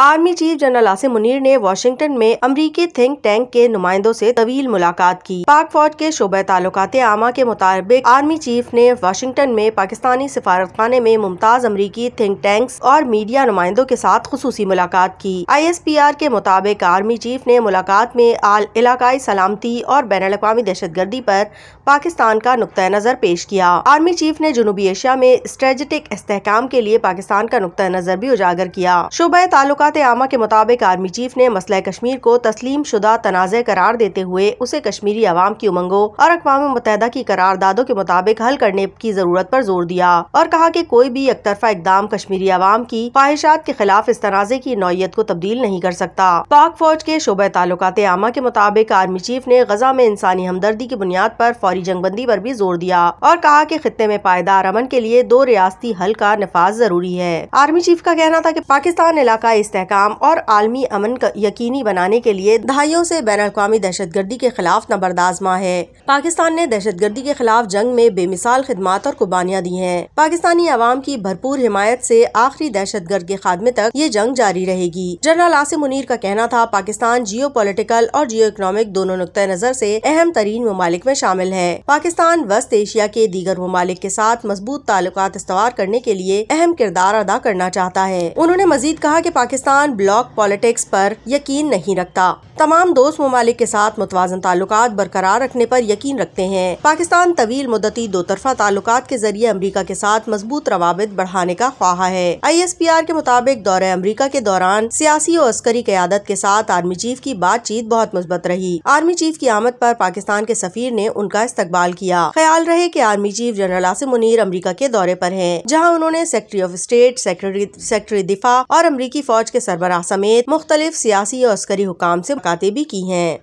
army chief general Asim Munir ने Washington में अमरीकी थिंक टैंक के नुमाइंदों से तवील मुलाकात की पाक फौज के शोबे ताल्लुकात आमा के मुताबिक आर्मी चीफ ने वाशिंगटन में पाकिस्तानी सिफारत खाना में मुमताज अमरीकी थिंक टैंक्स और मीडिया नुमाइंदों के साथ खसूसी मुलाकात की आई एस पी आर के मुताबिक आर्मी चीफ ने मुलाकात में आल इलाकाई सलामती और बैन अवी दहशत गर्दी आरोप पाकिस्तान का नुकतः नज़र पेश किया आर्मी चीफ ने जनूबी एशिया में स्ट्रेटजिक इसकाम के लिए पाकिस्तान का नुकतः नज़र भी उजागर किया शोबे ताल्लुक तबकात आमा के मुताबिक आर्मी चीफ ने मसला कश्मीर को तस्लीम शुदा तनाज़ करार देते हुए उसे कश्मीरी आवाम की उमंगों और अकवा मुतहदा की करारदादों के मुताबिक हल करने की जरूरत आरोप जोर दिया और कहा की कोई भी एक तरफा इकदाम कश्मीरी आवाम की ख्वाहिशात के खिलाफ इस तनाज़े की नौीयत को तब्दील नहीं कर सकता पाक फौज के शोबे ताल्लुकात आमा के मुताबिक आर्मी चीफ ने गजा में इंसानी हमदर्दी की बुनियाद आरोप फौरी जंगबंदी आरोप भी जोर दिया और कहा की खत्े में पायदार अमन के लिए दो रियाती हल का नफाज जरूरी है आर्मी चीफ का कहना था की पाकिस्तान इलाका इस इस्तेकाम और आलमी अमन यकीनी बनाने के लिए दहाइयों से बैन अवी दहशत गर्दी के खिलाफ नबरदाजमा है पाकिस्तान ने दहशत गर्दी के खिलाफ जंग में बेमिसाल खदमात और कुर्बानियाँ दी हैं पाकिस्तानी आवाम की भरपूर हिमायत ऐसी आखिरी दहशत गर्द के खात्मे तक ये जंग जारी रहेगी जनरल आसिम मुनीर का कहना था पाकिस्तान जियो पोलिटिकल और जियो इकोनॉमिक दोनों नुक़ नज़र ऐसी अहम तरीन ममालिक में शामिल है पाकिस्तान वस्त एशिया के दीगर ममालिक के साथ मजबूत ताल्लुक इस्तेवाल करने के लिए अहम किरदार अदा करना चाहता है उन्होंने मजीद कहा की पाकिस्तान पाकिस्तान ब्लॉक पॉलिटिक्स पर यकीन नहीं रखता तमाम दोस्त ममालिक के साथ मुतवाजन ताल्लुक बरकरार रखने पर यकीन रखते हैं पाकिस्तान तवील मुद्दती दो तरफा ताल्लुक के जरिए अमरीका के साथ मजबूत रवाबित बढ़ाने का ख्वाहा है आई एस पी आर के मुताबिक दौरे अमरीका के दौरान सियासी और अस्करी क्यादत के साथ आर्मी चीफ की बातचीत बहुत मुस्बत रही आर्मी चीफ की आमद आरोप पाकिस्तान के सफीर ने उनका इस्तकबाल किया ख्याल रहे की army chief general Asim Munir अमरीका के दौरे आरोप है जहाँ उन्होंने सेक्रेटरी ऑफ स्टेट सेक्रेटरी दिफा और अमरीकी फौज के सरबराह समेत मुख्तलिफ सियासी और अस्करी हुकाम ऐसी भी की है